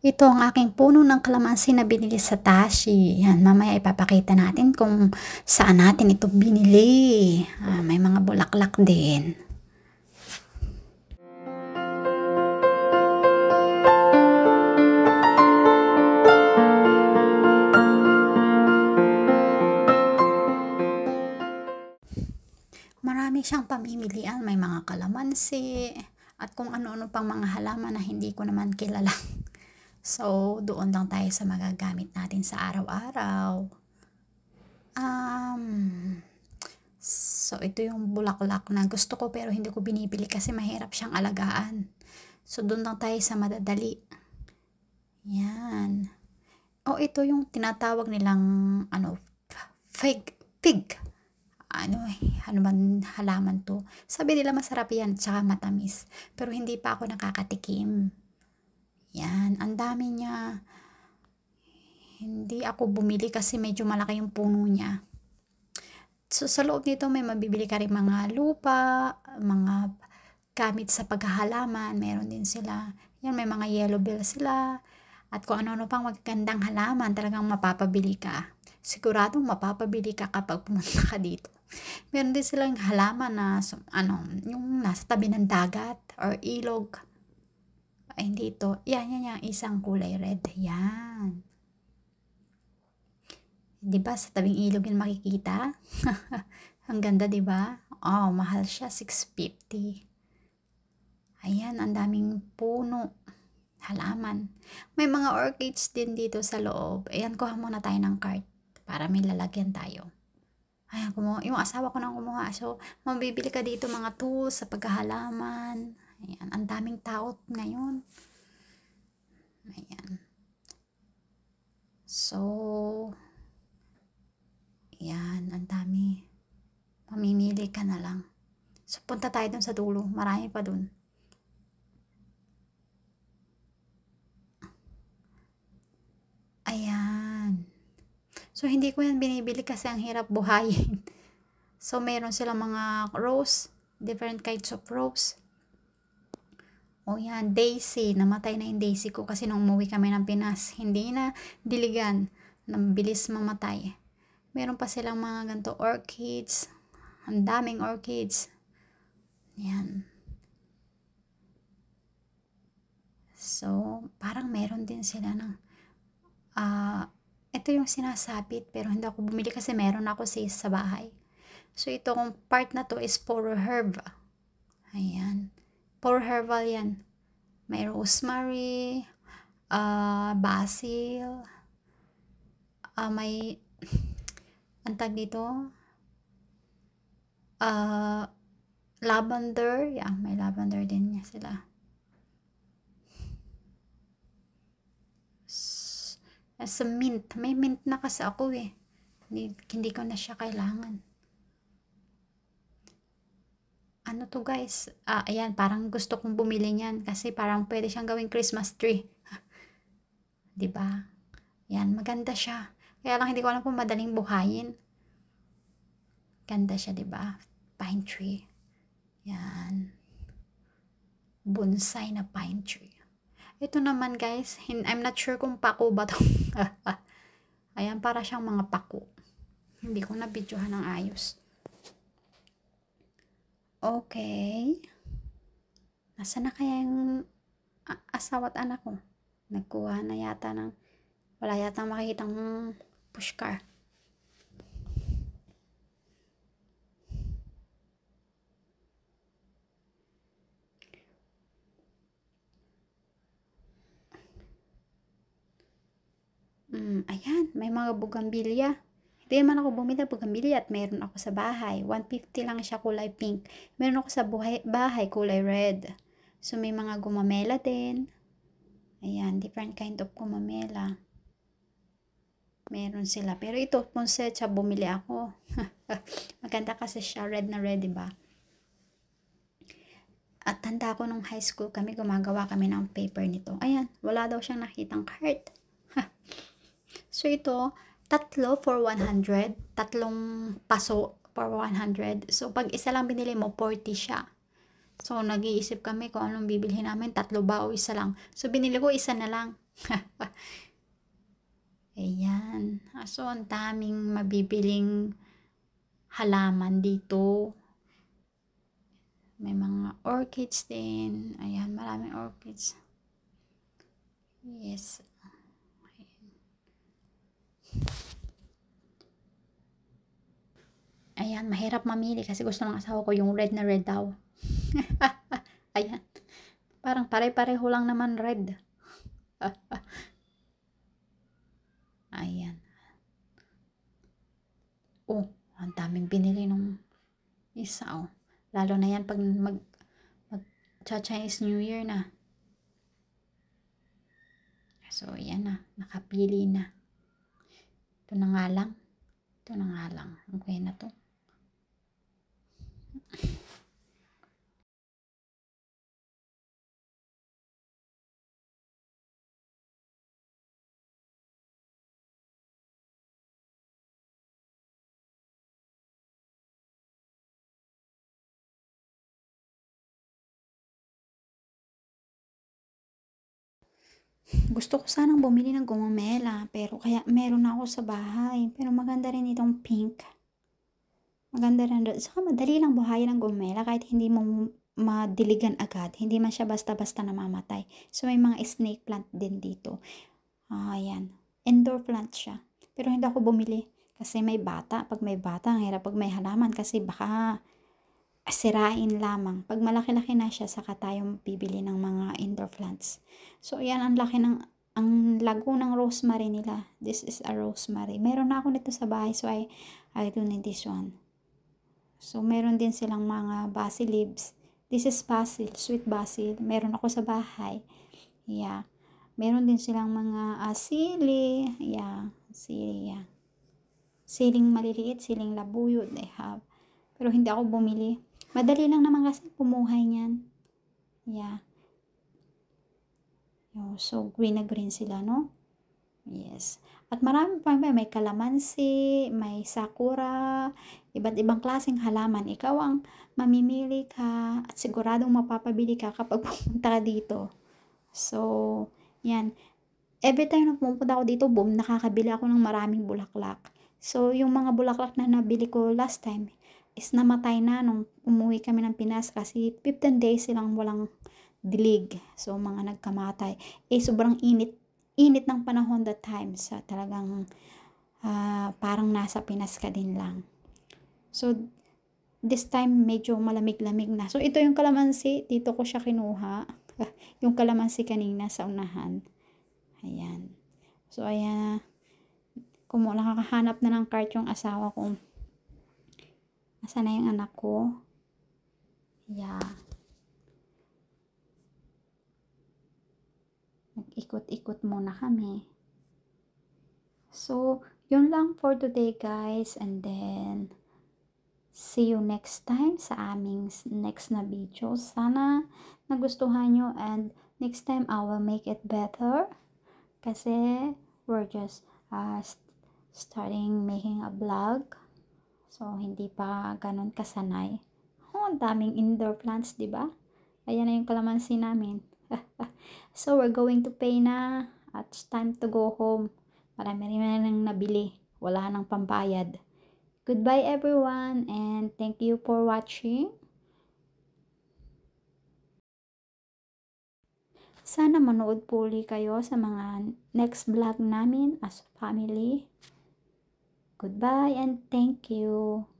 Ito ang aking puno ng kalamansi na binili sa Tashi. Yan, mamaya ipapakita natin kung saan natin ito binili. Ah, may mga bulaklak din. Marami siyang pamimilian. May mga kalamansi at kung ano-ano pang mga halaman na hindi ko naman kilala. So, doon lang tayo sa magagamit natin sa araw-araw. Um, so, ito yung bulaklak na gusto ko pero hindi ko binibili kasi mahirap siyang alagaan. So, doon lang tayo sa madadali. Yan. O, oh, ito yung tinatawag nilang, ano, fig. Fig. Ano eh, ano man halaman to. Sabi nila masarap yan, tsaka matamis. Pero hindi pa ako nakakatikim. Yan, ang dami niya. Hindi ako bumili kasi medyo malaki yung puno niya. So, sa loob nito may mabibili ka rin mga lupa, mga gamit sa paghahalaman. Meron din sila. Yan, may mga yellow bill sila. At kung ano-ano pang magagandang halaman, talagang mapapabili ka. Siguradong mapapabili ka kapag pumunta ka dito. Meron din silang halaman na, so, ano, yung nasa tabi ng dagat or ilog ay, hindi ito. Yan, yan, yan. Isang kulay red. Yan. Di ba sa tabing ilog yun makikita? ang ganda, di ba? Oh, mahal siya. 650. Ayan, ang daming puno. Halaman. May mga orchids din dito sa loob. Ayan, kuha muna tayo ng cart para may lalagyan tayo. Ayan, kumuha. yung asawa ko nang kumuha. So, mabibili ka dito mga tools sa paghahalaman. Ayan, ang daming tao ngayon. Ayan. So, ayan, ang dami. Mamimili ka na lang. So, punta tayo dun sa dulo. Marami pa dun. Ayan. So, hindi ko yan binibili kasi ang hirap buhayin. So, meron sila mga rose, different kinds of rose. O oh, yan, Daisy. Namatay na yung Daisy ko kasi nung umuwi kami ng Pinas, hindi na diligan. Nabilis mamatay. Meron pa silang mga ganito orchids. Ang daming orchids. Yan. So, parang meron din sila ng ah, uh, ito yung sinasabit pero hindi ako bumili kasi meron ako sa sa bahay. So, itong part na to is for herb. Ayan. Puro herbal yan. May rosemary, uh, basil, uh, may, antag dito, uh, lavender. Yeah, may lavender din niya sila. Sa mint. May mint na kasi ako eh. Hindi, hindi ko na siya kailangan ano to guys, ah, ayan, parang gusto kong bumili niyan kasi parang pwede siyang gawing Christmas tree. 'Di ba? Yan, maganda siya. Kaya lang hindi ko alam kung madaling buhayin. Ganda siya, 'di ba? Pine tree. Yan. Bonsai na pine tree. Ito naman guys, I'm not sure kung pako ba 'to. Ayan, para siyang mga pako. Hindi ko na videohan ng ayos. Okay. Nasaan na kaya yung asawa at anak ko? Nagkuha na yata ng... Wala yata makikitang pushcar. Mm, ayan, may mga bugambilya. Di man ako bumili ng bugambilya at meron ako sa bahay. 150 lang siya kulay pink. Meron ako sa buhay, bahay kulay red. So, may mga gumamela din. Ayan, different kind of gumamela. Meron sila. Pero ito, ponsetsa, bumili ako. Maganda kasi siya, red na red, diba? At tanda ko nung high school kami, gumagawa kami ng paper nito. Ayan, wala daw siyang nakitang card. so ito, tatlo for 100, tatlong paso for 100. So, pag isa lang binili mo, 40 siya. So, nag-iisip kami kung anong bibilhin namin. Tatlo ba o isa lang? So, binili ko isa na lang. Ayan. So, ang daming mabibiling halaman dito. May mga orchids din. Ayan, maraming orchids. Yes. Ayan. Ayan, mahirap mamili kasi gusto ng asawa ko yung red na red daw. Ayan. Parang pare-pareho lang naman red. Ayan. Oh, ang daming binili nung isa oh. Lalo na yan pag mag, mag Chinese New Year na. So, ayan na. Nakapili na. Ito na nga lang. Ito na nga lang. Okay na to. Gusto ko sanang bumili ng gumamela pero kaya meron na ako sa bahay. Pero maganda rin itong pink. Maganda rin doon. Saka madali lang buhay ng gumela kahit hindi mo madiligan agad. Hindi man siya basta-basta namamatay. So, may mga snake plant din dito. Uh, Indoor plant siya. Pero hindi ako bumili. Kasi may bata. Pag may bata, ang hirap pag may halaman. Kasi baka sirain lamang. Pag malaki-laki na siya, saka tayo bibili ng mga indoor plants. So, ayan ang laki ng ang lago ng rosemary nila. This is a rosemary. Meron na ako nito sa bahay, so I, I don't need this one. So, meron din silang mga basil leaves. This is basil, sweet basil. Meron ako sa bahay. Yeah. Meron din silang mga uh, sili. Yeah. Sili, yeah. Siling maliliit, siling labuyo they have. Pero hindi ako bumili. Madali lang naman kasi pumuhay niyan. Yeah. So, green na green sila, no? Yes. At marami pang may kalamansi, may sakura, iba't ibang klaseng halaman. Ikaw ang mamimili ka at siguradong mapapabili ka kapag pumunta ka dito. So, yan. Every time na pumunta ako dito, boom, nakakabili ako ng maraming bulaklak. So, yung mga bulaklak na nabili ko last time is namatay na nung umuwi kami ng Pinas kasi 15 days silang walang dilig. So, mga nagkamatay. Eh, sobrang init init ng panahon that time. So, talagang uh, parang nasa Pinas ka din lang. So, this time medyo malamig-lamig na. So, ito yung kalamansi. Dito ko siya kinuha. yung kalamansi kanina sa unahan. Ayan. So, ayan. Kung nakakahanap na ng cart yung asawa ko. Asa na yung anak ko? Yeah. ikot-ikot muna kami. So, yun lang for today guys. And then, see you next time sa aming next na video. Sana nagustuhan nyo and next time I will make it better. Kasi, we're just uh, starting making a vlog. So, hindi pa ganun kasanay. Oh, ang daming indoor plants, di ba? Ayan na yung kalamansi namin so, we're going to pay na. At it's time to go home. Marami rin na nang nabili. Wala nang pambayad. Goodbye everyone and thank you for watching. Sana manood po ulit kayo sa mga next vlog namin as family. Goodbye and thank you.